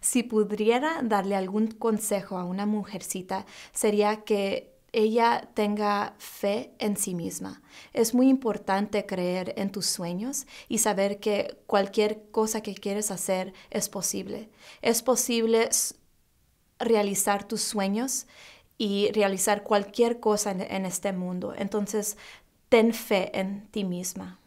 Si pudiera darle algún consejo a una mujercita, sería que ella tenga fe en sí misma. Es muy importante creer en tus sueños y saber que cualquier cosa que quieres hacer es posible. Es posible realizar tus sueños y realizar cualquier cosa en, este mundo. Entonces, ten fe en ti misma.